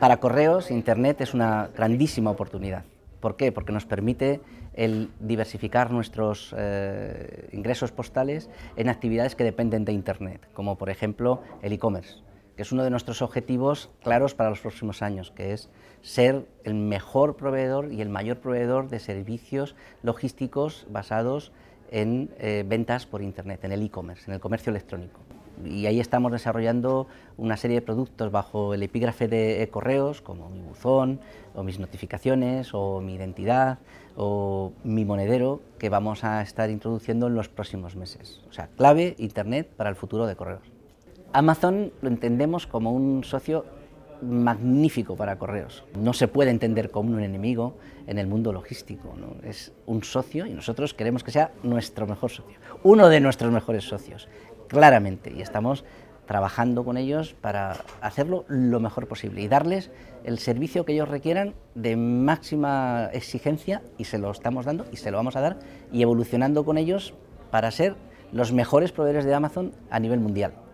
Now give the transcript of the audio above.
Para correos, Internet es una grandísima oportunidad. ¿Por qué? Porque nos permite el diversificar nuestros eh, ingresos postales en actividades que dependen de Internet, como por ejemplo el e-commerce, que es uno de nuestros objetivos claros para los próximos años, que es ser el mejor proveedor y el mayor proveedor de servicios logísticos basados en eh, ventas por Internet, en el e-commerce, en el comercio electrónico y ahí estamos desarrollando una serie de productos bajo el epígrafe de eh, correos, como mi buzón, o mis notificaciones, o mi identidad, o mi monedero, que vamos a estar introduciendo en los próximos meses. O sea, clave Internet para el futuro de correos. Amazon lo entendemos como un socio magnífico para correos. No se puede entender como un enemigo en el mundo logístico. ¿no? Es un socio y nosotros queremos que sea nuestro mejor socio, uno de nuestros mejores socios, claramente y estamos trabajando con ellos para hacerlo lo mejor posible y darles el servicio que ellos requieran de máxima exigencia y se lo estamos dando y se lo vamos a dar y evolucionando con ellos para ser los mejores proveedores de Amazon a nivel mundial.